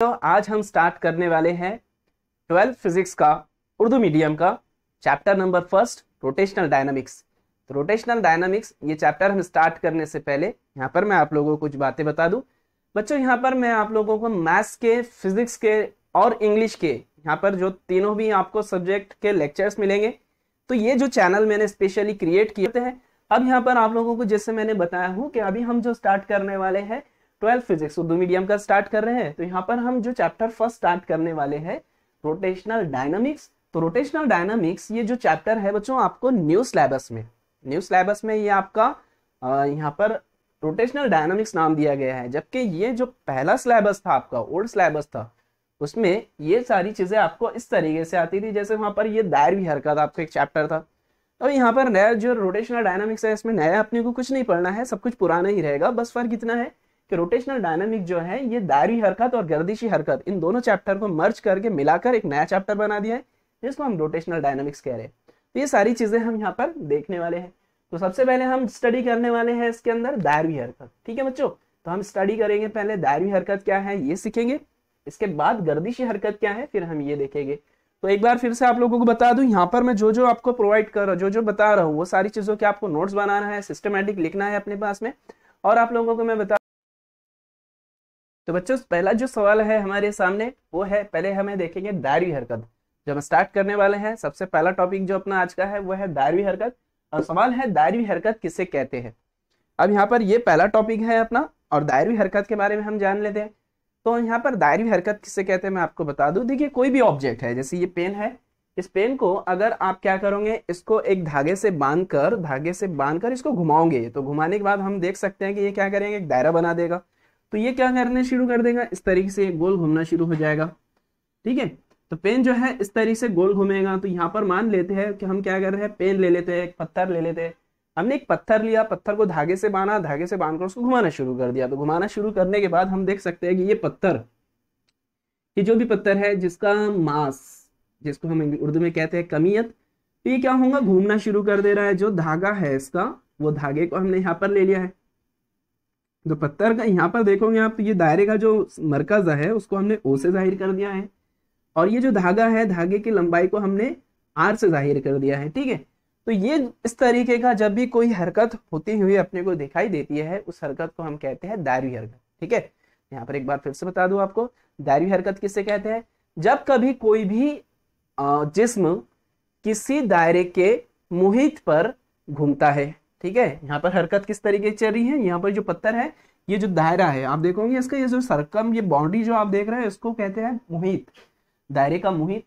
तो आज हम स्टार्ट करने वाले हैं ट्वेल्थ फिजिक्स का उर्दू मीडियम का chapter number first rotational dynamics तो रोटेशनल डायनामिक्स ये चैप्टर हम स्टार्ट करने से पहले यहाँ पर मैं आप लोगों को कुछ बातें बता दूँ बच्चों यहाँ पर मैं आप लोगों को मैथ्स के फिजिक्स के और इंग्लिश के यहाँ पर जो तीनों भी आपको सब्जेक्ट के लेक्चर्स मिलेंगे तो ये जो चैनल मैंने स्पेशली क्रिएट किए हैं अब यहाँ पर आप लोगों को जैसे मैंने बताया हूँ कि अभी हम जो स्टार्ट करने वाले हैं ट्वेल्थ फिजिक्स उर्दू मीडियम का स्टार्ट कर रहे हैं तो यहाँ पर हम जो चैप्टर फर्स्ट स्टार्ट करने वाले हैं रोटेशनल डायनामिक्स तो रोटेशनल डायनामिक्स ये जो चैप्टर है बच्चों आपको न्यू सिलेबस में न्यू सिलेबस में ये आपका यहाँ पर रोटेशनल डायनामिक्स नाम दिया गया है जबकि ये जो पहला सिलेबस था आपका ओल्ड सिलेबस था उसमें ये सारी चीज़ें आपको इस तरीके से आती थी जैसे वहां पर ये दायर भी हरकत आपका एक चैप्टर था तो यहाँ पर नया जो रोटेशनल डायनामिक्स है इसमें नया अपने को कुछ नहीं पढ़ना है सब कुछ पुराना ही रहेगा बस फर्क इतना है कि रोटेशनल डायनामिक जो है ये दायरी हरकत और गर्दिशी हरकत इन दोनों चैप्टर को मर्ज करके मिलाकर एक नया चैप्टर बना दिया है जिसको हम रोटेशनल डायनामिक्स कह रहे हैं तो ये सारी चीज़ें हम यहाँ पर देखने वाले हैं तो सबसे पहले हम स्टडी करने वाले हैं इसके अंदर दायरवी हरकत ठीक है बच्चों तो हम स्टडी करेंगे पहले दायरवी हरकत क्या है ये सीखेंगे इसके बाद गर्दिशी हरकत क्या है फिर हम ये देखेंगे तो एक बार फिर से आप लोगों को बता दूं यहाँ पर मैं जो जो आपको प्रोवाइड कर रहा हूँ जो जो बता रहा हूँ वो सारी चीज़ों के आपको नोट्स बनाना है सिस्टमेटिक लिखना है अपने पास में और आप लोगों को मैं बता तो बच्चों पहला जो सवाल है हमारे सामने वो है पहले हमें देखेंगे दायरी हरकत जो हम स्टार्ट करने वाले हैं सबसे पहला टॉपिक जो अपना आज का है वो है दायरवी हरकत और सवाल है दायरवी हरकत किसे कहते हैं अब यहाँ पर ये पहला टॉपिक है अपना और दायरवी हरकत के बारे में हम जान लेते हैं तो यहाँ पर दायरवी हरकत किसे कहते हैं मैं आपको बता दूँ देखिए कोई भी ऑब्जेक्ट है जैसे ये पेन है इस पेन को अगर आप क्या करोगे इसको एक धागे से बांध कर धागे से बांध कर इसको घुमाओगे तो घुमाने के बाद हम देख सकते हैं कि ये क्या करेंगे एक दायरा बना देगा तो ये क्या करना शुरू कर देगा इस तरीके से गोल घूमना शुरू हो जाएगा ठीक है तो पेन जो है इस तरीके से गोल घूमेगा तो यहाँ पर मान लेते हैं कि हम क्या कर रहे हैं पेन ले लेते हैं एक पत्थर ले लेते हैं हमने एक पत्थर लिया पत्थर को धागे से बांधा धागे से बांधकर उसको घुमाना शुरू कर दिया तो घुमाना शुरू करने के बाद हम देख सकते हैं कि ये पत्थर ये जो भी पत्थर है जिसका मास जिसको हम उर्दू में कहते हैं कमियत तो ये क्या होगा घूमना शुरू कर दे रहा है जो धागा है इसका वो धागे को हमने यहाँ पर ले लिया है जो पत्थर का यहाँ पर देखोगे आप तो ये दायरे का जो मरकज है उसको हमने ओ से जाहिर कर दिया है और ये जो धागा है धागे की लंबाई को हमने आर से जाहिर कर दिया है ठीक है तो ये इस तरीके का जब भी कोई हरकत होती हुई अपने को दिखाई देती है उस हरकत को हम कहते हैं दायरी हरकत ठीक है यहाँ पर एक बार फिर से बता दू आपको दायरी हरकत किससे कहते हैं जब कभी कोई भी जिस्म किसी दायरे के मुहित पर घूमता है ठीक है यहाँ पर हरकत किस तरीके से चल रही है यहाँ पर जो पत्थर है ये जो दायरा है आप देखोगे इसका ये जो सरकम ये बाउंड्री जो आप देख रहे हैं इसको कहते हैं मुहित दायरे का मुहित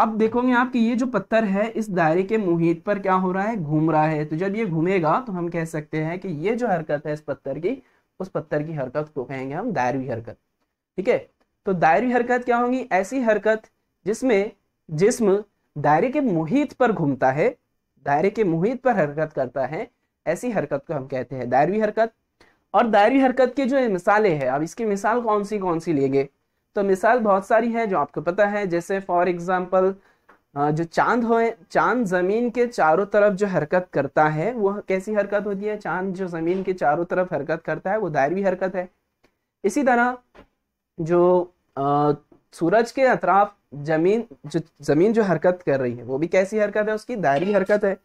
अब देखोगे आप कि ये जो पत्थर है इस दायरे के मुहित पर क्या हो रहा है घूम रहा है तो जब ये घूमेगा तो हम कह सकते हैं कि ये जो हरकत है इस पत्थर की उस पत्थर की हरकत को कहेंगे हम दायरवी हरकत ठीक है तो दायरवी हरकत क्या होगी ऐसी हरकत जिसमें जिसम दायरे के मुहित पर घूमता है दायरे के मुहित पर हरकत करता है ऐसी हरकत को हम कहते हैं दायरवी हरकत और दायरवी हरकत के जो मिसालें हैं अब इसकी मिसाल कौन सी कौन सी लेंगे तो मिसाल बहुत सारी है जो आपको पता है जैसे फॉर एग्जाम्पल जो चांद हो चांद जमीन के चारों तरफ जो हरकत करता है वो कैसी हरकत होती है चांद जो जमीन के चारों तरफ हरकत करता है वो दायरवी हरकत है इसी तरह जो आ, सूरज के अतराफ जमीन जो जमीन जो हरकत कर रही है वो भी कैसी हरकत है उसकी दायरी हरकत है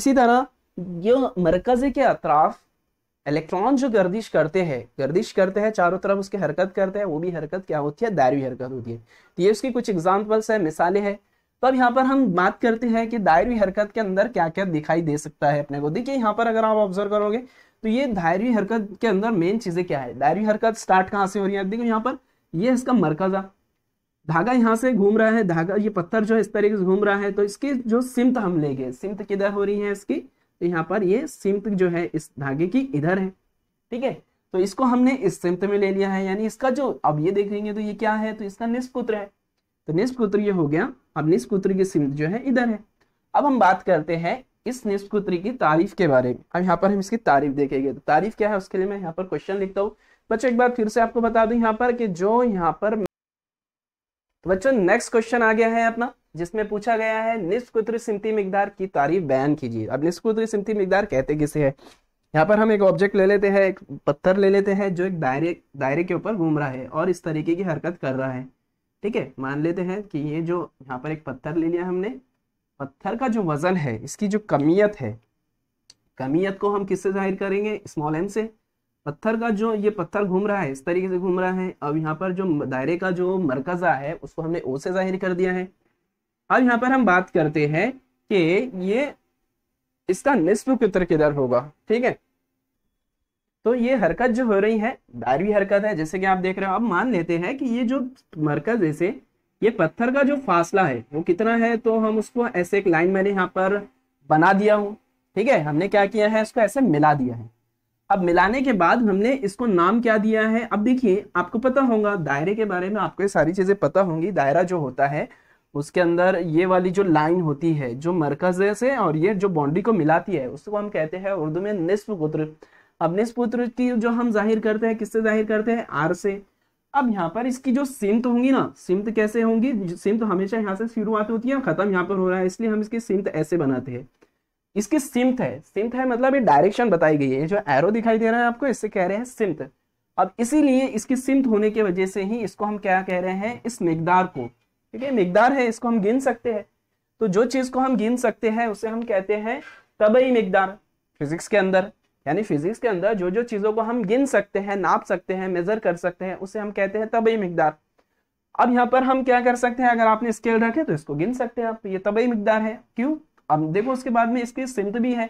इसी तरह ये मरकज के अतराफ इलेक्ट्रॉन जो गर्दिश करते हैं गर्दिश करते हैं चारों तरफ उसकी हरकत करते हैं वो भी हरकत क्या होती है दायरी हरकत होती है तो ये उसकी कुछ एग्जाम्पल्स है मिसालें हैं तो अब यहाँ पर हम बात करते हैं कि दायरी हरकत के अंदर क्या क्या दिखाई दे सकता है अपने को देखिए यहाँ पर अगर आप ऑब्जर्व करोगे तो ये दायरी हरकत के अंदर मेन चीजें क्या है दायरी हरकत स्टार्ट कहाँ से हो रही है देखो यहाँ पर ये इसका मरकजा धागा यहाँ से घूम रहा है धागा ये पत्थर जो है इस तरीके से घूम रहा है तो इसकी जो सिमत हम लेंगे सिमत किधर हो रही है इसकी तो यहाँ पर ये सिमत जो है इस धागे की इधर है ठीक है तो इसको हमने इस सिमत में ले लिया है यानी इसका जो अब ये देखेंगे तो ये क्या है तो इसका निष्पुत्र है तो निष्पुत्र ये हो गया अब निष्पुत्र की सिमत जो है इधर है अब हम बात करते हैं इस निष्पुत्र की तारीफ के बारे में अब यहाँ पर हम इसकी तारीफ देखेंगे तो तारीफ क्या है उसके लिए मैं यहाँ पर क्वेश्चन लिखता हूँ बच्चों एक बार फिर से आपको बता दू यहाँ पर कि जो यहाँ पर तो बच्चों नेक्स्ट क्वेश्चन आ गया है अपना जिसमें पूछा गया है निष्कुत्र सिमती मिकदार की तारीफ बयान कीजिए अब निष्कुत्र सिमती मिकदार कहते किसे है यहाँ पर हम एक ऑब्जेक्ट ले लेते हैं एक पत्थर ले लेते हैं जो एक दायरे दायरे के ऊपर घूम रहा है और इस तरीके की हरकत कर रहा है ठीक है मान लेते हैं कि ये जो यहाँ पर एक पत्थर ले लिया हमने पत्थर का जो वजन है इसकी जो कमियत है कमियत को हम किससे जाहिर करेंगे स्मॉल एम से पत्थर का जो ये पत्थर घूम रहा है इस तरीके से घूम रहा है अब यहाँ पर जो दायरे का जो मरकजा है उसको हमने ओ से जाहिर कर दिया है अब यहाँ पर हम बात करते हैं कि ये इसका निस्फ पितर किधर होगा ठीक है तो ये हरकत जो हो रही है दायरवी हरकत है जैसे कि आप देख रहे हो अब मान लेते हैं कि ये जो मरकज ऐसे ये पत्थर का जो फासला है वो कितना है तो हम उसको ऐसे एक लाइन मैंने यहाँ पर बना दिया हूँ ठीक है हमने क्या किया है इसको ऐसे मिला दिया है अब मिलाने के बाद हमने इसको नाम क्या दिया है अब देखिए आपको पता होगा दायरे के बारे में आपको ये सारी चीजें पता होंगी दायरा जो होता है उसके अंदर ये वाली जो लाइन होती है जो मरकज से और ये जो बाउंड्री को मिलाती है उसको हम कहते हैं उर्दू में निस्फ पुत्र अब निस्फ पुत्र की जो हम जाहिर करते हैं किससे जाहिर करते हैं आर से अब यहाँ पर इसकी जो सिमत होंगी ना सिमत कैसे होंगी सिमत हमेशा यहाँ से शुरुआत होती है खत्म यहाँ पर हो रहा है इसलिए हम इसकी सिमत ऐसे बनाते हैं इसकी सिमत है सिमत है मतलब ये डायरेक्शन बताई गई है जो एरो दिखाई दे रहा है आपको इससे कह रहे हैं सिमत अब इसीलिए इसकी सिमत होने की वजह से ही इसको हम क्या कह रहे हैं इस मकदार को ठीक है मिकदार है इसको हम गिन सकते हैं तो जो चीज को हम गिन सकते हैं उसे हम कहते हैं तबई मिकदार फिजिक्स के अंदर यानी फिजिक्स के अंदर जो जो चीजों को हम गिन सकते हैं नाप सकते हैं मेजर कर सकते हैं उसे हम कहते हैं तबई मिकदार अब यहाँ पर हम क्या कर सकते हैं अगर आपने स्केल रखे तो इसको गिन सकते हैं आप ये तबई मिकदार है क्यों अब देखो उसके बाद में इसकी सिमत भी है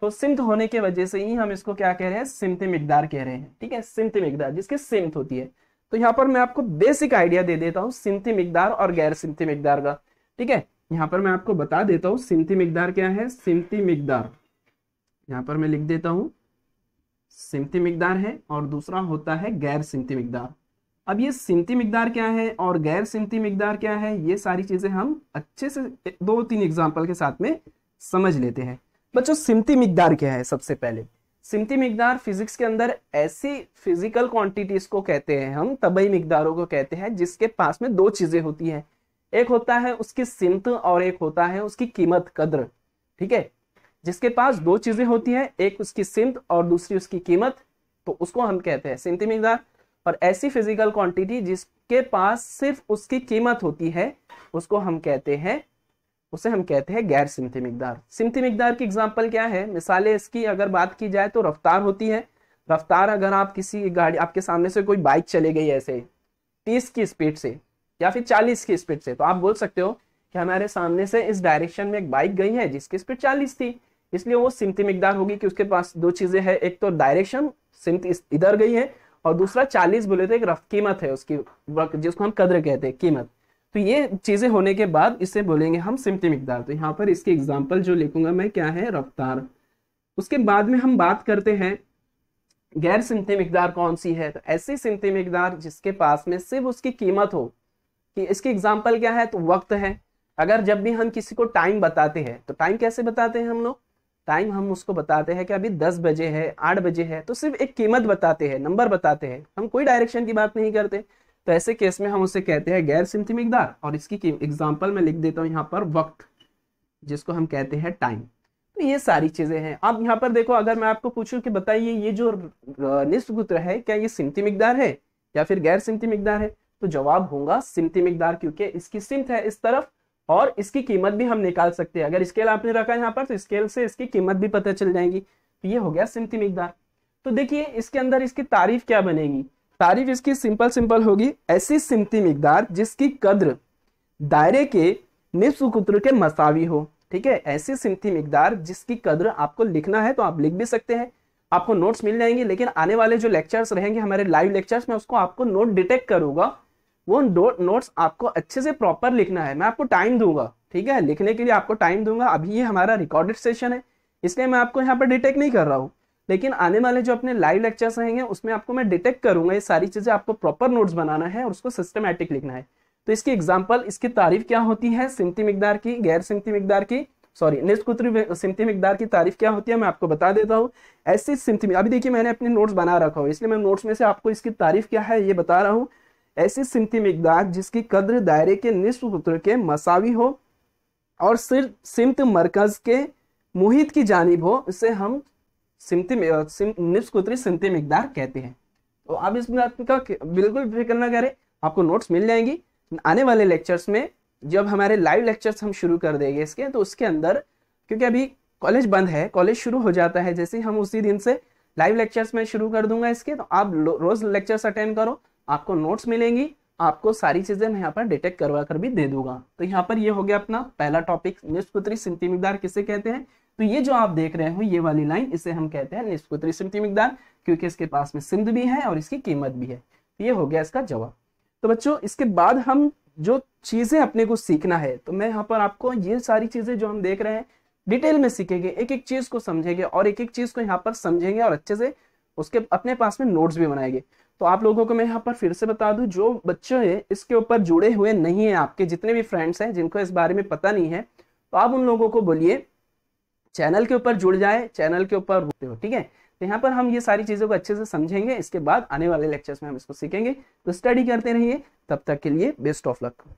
तो सिमत होने के वजह से ही हम इसको क्या कह रहे हैं सिमत मिकदार कह रहे हैं ठीक है सिमत मिकदार जिसकी सिमत होती है तो यहाँ पर मैं आपको बेसिक आइडिया दे देता हूँ सिमथी मिकदार और गैर सिमथी मिकदार का ठीक है यहाँ पर मैं आपको बता देता हूँ सिमथी मिकदार क्या है सिमथी मिकदार यहाँ पर मैं लिख देता हूँ सिमथी मिकदार है और दूसरा होता है गैर सिमथी मिकदार अब ये सिमती मिकदार क्या है और गैर सिमती मिकदार क्या है ये सारी चीजें हम अच्छे से दो तीन एग्जाम्पल के साथ में समझ लेते हैं बच्चों सिमती मिकदार क्या है सबसे पहले सिमती मिकदार फिजिक्स के अंदर ऐसी फिजिकल क्वांटिटीज को कहते हैं हम तबई मिकदारों को कहते हैं जिसके पास में दो चीजें होती है एक होता है उसकी सिमत और एक होता है उसकी कीमत कद्र ठीक है जिसके पास दो चीजें होती है एक उसकी सिमत और दूसरी उसकी कीमत तो उसको हम कहते हैं सिमती मिकदार और ऐसी फिजिकल क्वांटिटी जिसके पास सिर्फ उसकी कीमत होती है उसको हम कहते हैं उसे हम कहते हैं गैर सिमती मकदार सिमती मकदार की एग्जाम्पल क्या है मिसालें इसकी अगर बात की जाए तो रफ्तार होती है रफ्तार अगर आप किसी गाड़ी आपके सामने से कोई बाइक चले गई ऐसे तीस की स्पीड से या फिर चालीस की स्पीड से तो आप बोल सकते हो कि हमारे सामने से इस डायरेक्शन में एक बाइक गई है जिसकी स्पीड चालीस थी इसलिए वो सिमती मकदार होगी कि उसके पास दो चीजें हैं एक तो डायरेक्शन सिमत इधर गई है और दूसरा चालीस बोले तो एक रफ कीमत है उसकी जिसको हम कदर कहते हैं कीमत तो ये चीज़ें होने के बाद इसे बोलेंगे हम सिमटी मकदार तो यहाँ पर इसकी एग्जाम्पल जो लिखूंगा मैं क्या है रफ्तार उसके बाद में हम बात करते हैं गैर सिमती मकदार कौन सी है तो ऐसी सिमती मकदार जिसके पास में सिर्फ उसकी कीमत हो कि इसकी एग्जाम्पल क्या है तो वक्त है अगर जब भी हम किसी को टाइम बताते हैं तो टाइम कैसे बताते हैं हम लोग टाइम हम उसको बताते हैं कि अभी दस बजे है आठ बजे है तो सिर्फ एक कीमत बताते हैं नंबर बताते हैं हम कोई डायरेक्शन की बात नहीं करते तो ऐसे केस में हम उसे कहते हैं गैर सिमथी मिकदार और इसकी एग्जाम्पल मैं लिख देता हूँ यहाँ पर वक्त जिसको हम कहते हैं टाइम तो ये सारी चीज़ें हैं अब यहाँ पर देखो अगर मैं आपको पूछूं कि बताइए ये जो निस्वगुत्र है क्या ये सिमती है या फिर गैर सिमती मिकदार है तो जवाब होगा सिमती मिकदार क्योंकि इसकी सिमत है इस तरफ और इसकी कीमत भी हम निकाल सकते हैं अगर स्केल आपने रखा यहाँ पर तो स्केल से इसकी कीमत भी पता चल जाएगी तो ये हो गया सिमती मिकदार तो देखिए इसके अंदर इसकी तारीफ क्या बनेगी तारीफ इसकी सिंपल सिंपल होगी ऐसी सिमती मकदार जिसकी कद्र दायरे के निस्वकुत्र के मसावी हो ठीक है ऐसी सिमती मकदार जिसकी कद्र आपको लिखना है तो आप लिख भी सकते हैं आपको नोट्स मिल जाएंगे लेकिन आने वाले जो लेक्चर्स रहेंगे हमारे लाइव लेक्चर्स में उसको आपको नोट डिटेक्ट करूंगा वो नोट्स आपको अच्छे से प्रॉपर लिखना है मैं आपको टाइम दूंगा ठीक है लिखने के लिए आपको टाइम दूंगा अभी ये हमारा रिकॉर्डेड सेशन है इसलिए मैं आपको यहाँ पर डिटेक्ट नहीं कर रहा हूँ लेकिन आने वाले जो अपने लाइव लेक्चर्स रहेंगे उसमें आपको मैं डिटेक्ट करूंगा ये सारी चीज़ें आपको प्रॉपर नोट्स बनाना है और उसको सिस्टमेटिक लिखना है तो इसकी एग्जाम्पल इसकी तारीफ क्या होती है सिमती मकदार की गैर सिमती मकदार की सॉरी निष्कुत्री सिमती मकदार की तारीफ क्या होती है मैं आपको बता देता हूँ ऐसी सिमती अभी देखिए मैंने अपने नोट्स बना रखा हो इसलिए मैं नोट्स में से आपको इसकी तारीफ क्या है ये बता रहा हूँ ऐसी सिमती मकदार जिसकी कद्र दायरे के निष्कुत्र के मसावी हो और सिर्फ सिमत मरकज के मुहित की जानब हो इसे हम निप्स को उतनी सिमती मकदार कहते हैं तो आप बात का बिल्कुल फिक्र ना करें आपको नोट्स मिल जाएंगी आने वाले लेक्चर्स में जब हमारे लाइव लेक्चर्स हम शुरू कर देंगे इसके तो उसके अंदर क्योंकि अभी कॉलेज बंद है कॉलेज शुरू हो जाता है जैसे हम उसी दिन से लाइव लेक्चर्स में शुरू कर दूंगा इसके तो आप रोज लेक्चर्स अटेंड करो आपको नोट्स मिलेंगी आपको सारी चीजें मैं यहाँ पर डिटेक्ट करवा कर भी दे दूंगा तो यहाँ पर ये यह हो गया अपना पहला टॉपिक निष्पुत्री सिमती मिकदार किसे कहते हैं तो ये जो आप देख रहे हो ये वाली लाइन इसे हम कहते हैं निष्पुत्री सिमटी मिकदार क्योंकि इसके पास में सिंध भी है और इसकी कीमत भी है तो ये हो गया इसका जवाब तो बच्चों इसके बाद हम जो चीजें अपने को सीखना है तो मैं यहाँ पर आपको ये सारी चीजें जो हम देख रहे हैं डिटेल में सीखेंगे एक एक चीज को समझेंगे और एक एक चीज को यहाँ पर समझेंगे और अच्छे से उसके अपने पास में नोट्स भी बनाएंगे तो आप लोगों को मैं यहाँ पर फिर से बता दूं जो बच्चे हैं इसके ऊपर जुड़े हुए नहीं है आपके जितने भी फ्रेंड्स हैं जिनको इस बारे में पता नहीं है तो आप उन लोगों को बोलिए चैनल के ऊपर जुड़ जाए चैनल के ऊपर होते हो ठीक है तो यहाँ पर हम ये सारी चीज़ों को अच्छे से समझेंगे इसके बाद आने वाले लेक्चर्स में हम इसको सीखेंगे तो स्टडी करते रहिए तब तक के लिए बेस्ट ऑफ लक